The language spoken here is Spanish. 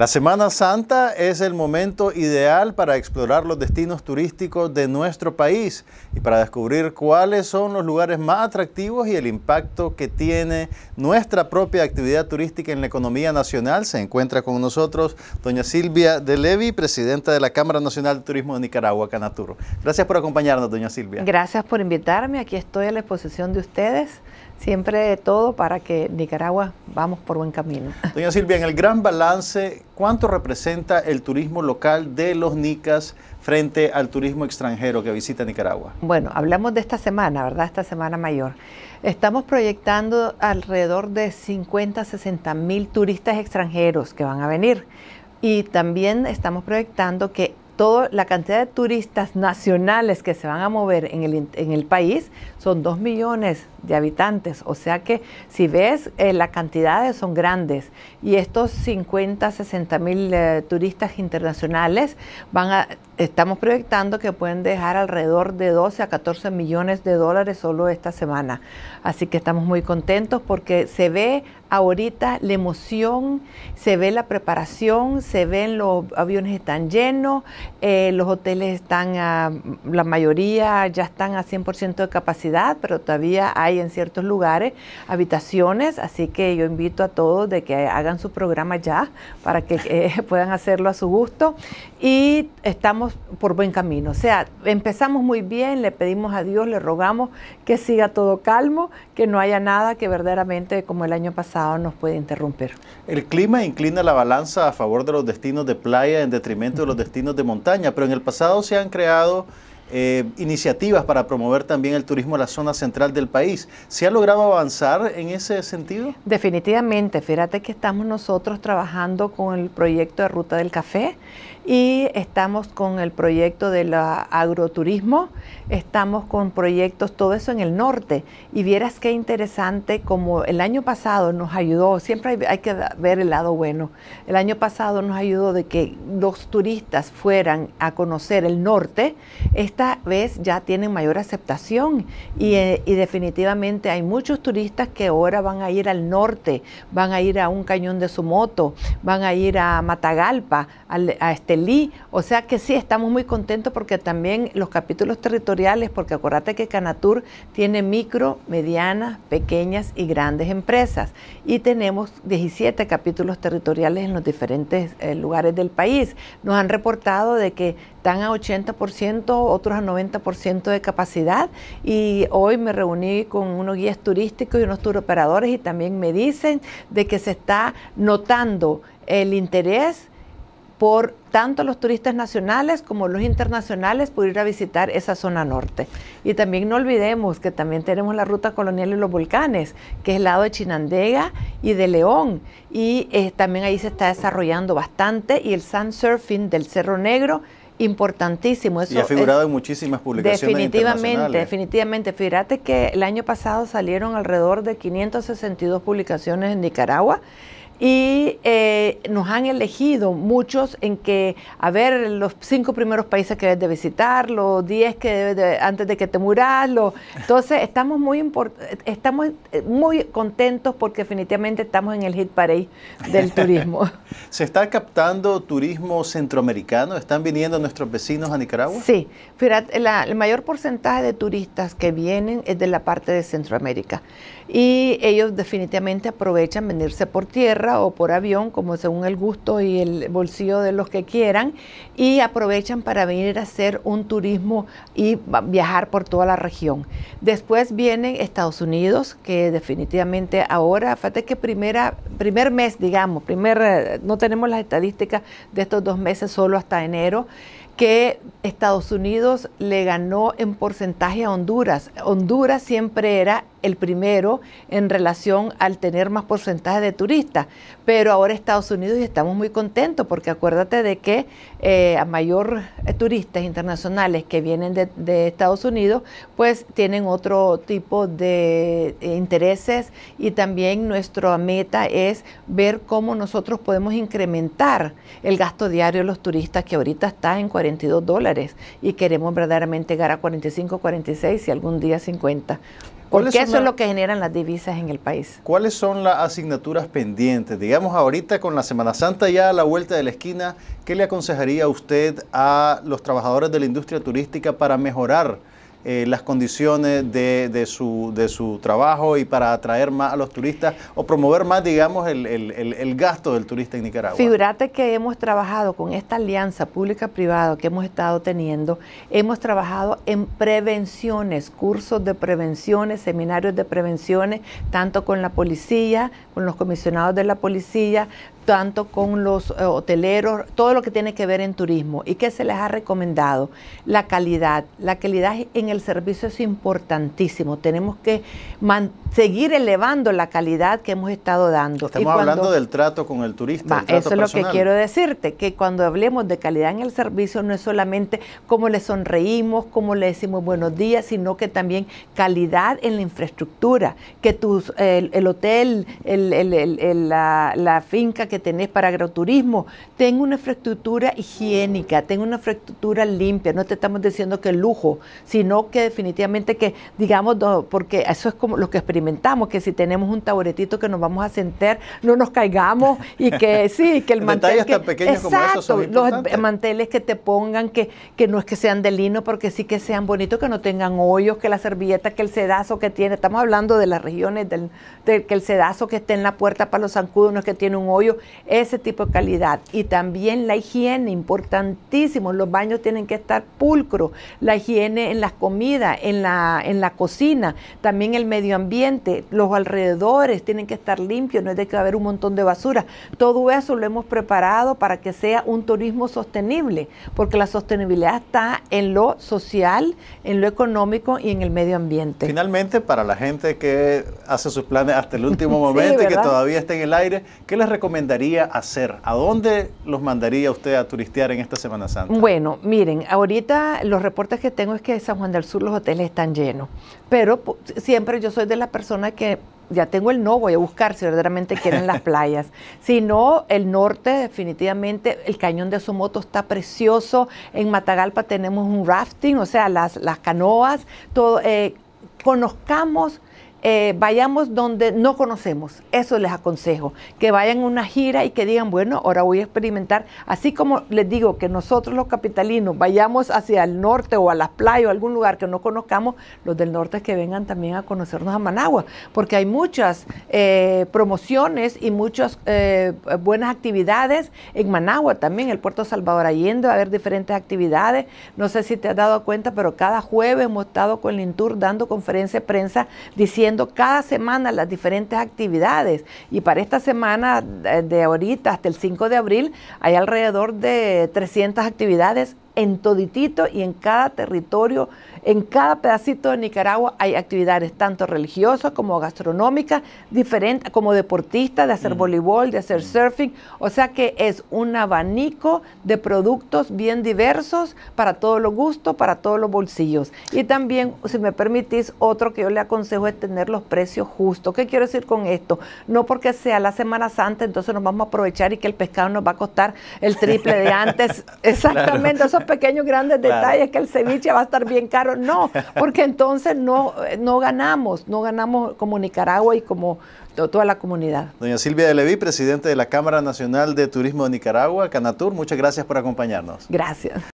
La Semana Santa es el momento ideal para explorar los destinos turísticos de nuestro país y para descubrir cuáles son los lugares más atractivos y el impacto que tiene nuestra propia actividad turística en la economía nacional. Se encuentra con nosotros doña Silvia de Levi, presidenta de la Cámara Nacional de Turismo de Nicaragua, Canaturo. Gracias por acompañarnos, doña Silvia. Gracias por invitarme. Aquí estoy a la exposición de ustedes siempre de todo para que Nicaragua vamos por buen camino. Doña Silvia, en el gran balance, ¿cuánto representa el turismo local de los nicas frente al turismo extranjero que visita Nicaragua? Bueno, hablamos de esta semana, ¿verdad? Esta semana mayor. Estamos proyectando alrededor de 50, 60 mil turistas extranjeros que van a venir. Y también estamos proyectando que la cantidad de turistas nacionales que se van a mover en el, país son 2 millones de habitantes. O sea que si ves, eh, las cantidades son grandes y estos 50, 60 mil eh, turistas internacionales van a, estamos proyectando que pueden dejar alrededor de 12 a 14 millones de dólares solo esta semana. Así que estamos muy contentos porque se ve ahorita la emoción, se ve la preparación, se ven los aviones están llenos, eh, los hoteles están, a, la mayoría ya están a 100% de capacidad, pero todavía hay en ciertos lugares habitaciones, así que yo invito a todos de que hagan su programa ya para que eh, puedan hacerlo a su gusto y estamos por buen camino. O sea, empezamos muy bien, le pedimos a Dios, le rogamos que siga todo calmo, que no haya nada que verdaderamente como el año pasado nos puede interrumpir. El clima inclina la balanza a favor de los destinos de playa en detrimento de los destinos de montaña, pero en el pasado se han creado eh, iniciativas para promover también el turismo en la zona central del país. ¿Se ha logrado avanzar en ese sentido? Definitivamente, fíjate que estamos nosotros trabajando con el proyecto de Ruta del Café, y estamos con el proyecto del agroturismo, estamos con proyectos, todo eso en el norte. Y vieras qué interesante, como el año pasado nos ayudó, siempre hay, que ver el lado bueno, el año pasado nos ayudó de que los turistas fueran a conocer el norte, esta vez ya tienen mayor aceptación eh, y, definitivamente hay muchos turistas que ahora van a ir al norte, van a ir a un cañón de su moto, van a ir a Matagalpa, a, a este o sea que sí, estamos muy contentos porque también los capítulos territoriales, porque acuérdate que Canatur tiene micro, medianas, pequeñas y grandes empresas. Y tenemos 17 capítulos territoriales en los diferentes eh, lugares del país. Nos han reportado de que están a 80%, otros a 90% de capacidad. Y hoy me reuní con unos guías turísticos y unos operadores y también me dicen de que se está notando el interés por tanto los turistas nacionales como los internacionales por ir a visitar esa zona norte. Y también no olvidemos que también tenemos la ruta colonial de los volcanes, que es el lado de Chinandega y de León. Y eh, también ahí se está desarrollando bastante y el surfing del Cerro Negro importantísimo. y ha figurado en muchísimas publicaciones Definitivamente, definitivamente. Fíjate que el año pasado salieron alrededor de 562 publicaciones en Nicaragua y eh, nos han elegido muchos en que, a ver, los cinco primeros países que debes de visitar, los diez que debes antes de que te muras, entonces estamos muy estamos eh, muy contentos porque definitivamente estamos en el hit parade del turismo. ¿Se está captando turismo centroamericano? ¿Están viniendo nuestros vecinos a Nicaragua? Sí, fíjate, el mayor porcentaje de turistas que vienen es de la parte de Centroamérica y ellos definitivamente aprovechan venirse por tierra o por avión, como según el gusto y el bolsillo de los que quieran, y aprovechan para venir a hacer un turismo y viajar por toda la región. Después vienen Estados Unidos, que definitivamente ahora, fíjate que primer mes, digamos, primer, eh, no tenemos las estadísticas de estos dos meses solo hasta enero que Estados Unidos le ganó en porcentaje a Honduras. Honduras siempre era el primero en relación al tener más porcentaje de turistas. Pero ahora Estados Unidos y estamos muy contentos porque acuérdate de que eh, a mayor eh, turistas internacionales que vienen de, de, Estados Unidos, pues tienen otro tipo de eh, intereses y también nuestra meta es ver cómo nosotros podemos incrementar el gasto diario de los turistas que ahorita está en 42 dólares y queremos verdaderamente llegar a 45, 46 y algún día 50. Porque eso es lo que generan las divisas en el país. ¿Cuáles son las asignaturas pendientes? Digamos, ahorita con la Semana Santa ya a la vuelta de la esquina, ¿qué le aconsejaría usted a los trabajadores de la industria turística para mejorar eh, las condiciones de, de, su, de, su, trabajo y para atraer más a los turistas o promover más, digamos, el, el, el, el gasto del turista en Nicaragua. Figurate que hemos trabajado con esta alianza pública-privada que hemos estado teniendo, hemos trabajado en prevenciones, cursos de prevenciones, seminarios de prevenciones, tanto con la policía, los comisionados de la policía, tanto con los eh, hoteleros, todo lo que tiene que ver en turismo y qué se les ha recomendado. La calidad, la calidad en el servicio es importantísimo. Tenemos que seguir elevando la calidad que hemos estado dando. Estamos hablando del trato con el turista. eso es lo que quiero decirte, que cuando hablemos de calidad en el servicio no es solamente cómo le sonreímos, cómo le decimos buenos días, sino que también calidad en la infraestructura, que tus, el hotel, el la, finca que tenés para agroturismo, ten una infraestructura higiénica, tenga una infraestructura limpia. No te estamos diciendo que lujo, sino que definitivamente que, digamos, porque eso es como lo que experimentamos, que si tenemos un taburetito que nos vamos a sentar, no nos caigamos y que sí, que el mantel... Que, tan exacto, como los manteles que te pongan, que, no es que sean de lino, porque sí que sean bonitos, que no tengan hoyos, que la servilleta, que el sedazo que tiene. Estamos hablando de las regiones, del, que el sedazo que esté la puerta para los zancudos, que tiene un hoyo, ese tipo de calidad. Y también la higiene, importantísimo, los baños tienen que estar pulcro, la higiene en las comidas, en la, en la cocina, también el medio ambiente, los alrededores tienen que estar limpios, no es de que va a haber un montón de basura. Todo eso lo hemos preparado para que sea un turismo sostenible, porque la sostenibilidad está en lo social, en lo económico y en el medio ambiente. Finalmente, para la gente que hace sus planes hasta el último momento, que todavía está en el aire, ¿qué les recomendaría hacer? ¿A dónde los mandaría usted a turistear en esta Semana Santa? Bueno, miren, ahorita los reportes que tengo es que en San Juan del Sur los hoteles están llenos, pero siempre yo soy de la persona que ya tengo el no, voy a buscar si verdaderamente quieren las playas. si no, el norte definitivamente, el cañón de Somoto está precioso, en Matagalpa tenemos un rafting, o sea, las, canoas, eh, conozcamos eh, vayamos donde no conocemos. Eso les aconsejo. Que vayan a una gira y que digan, bueno, ahora voy a experimentar. Así como les digo que nosotros los capitalinos vayamos hacia el norte o a las playas o algún lugar que no conozcamos, los del norte que vengan también a conocernos a Managua. Porque hay muchas eh, promociones y muchas eh, buenas actividades en Managua también. El puerto Salvador yendo a ver diferentes actividades. No sé si te has dado cuenta, pero cada jueves hemos estado con el INTUR dando conferencia de prensa diciendo cada semana las diferentes actividades. Y para esta semana eh, de ahorita hasta el 5 de abril hay alrededor de 300 actividades en toditito y en cada territorio, en cada pedacito de Nicaragua hay actividades tanto religiosas como gastronómicas, diferentes, como deportistas, de hacer mm. voleibol, de hacer mm. surfing. O sea que es un abanico de productos bien diversos para todos los gustos, para todos los bolsillos. Y también, si me permitís, otro que yo le aconsejo es tener los precios justos. ¿Qué quiero decir con esto? No porque sea la Semana Santa, entonces nos vamos a aprovechar y que el pescado nos va a costar el triple de antes. Exactamente, pequeños grandes detalles que el ceviche va a estar bien caro. No, porque entonces no, no ganamos, no ganamos como Nicaragua y como toda la comunidad. Doña Silvia de Leví, presidente de la Cámara Nacional de Turismo de Nicaragua, Canatur, muchas gracias por acompañarnos. Gracias.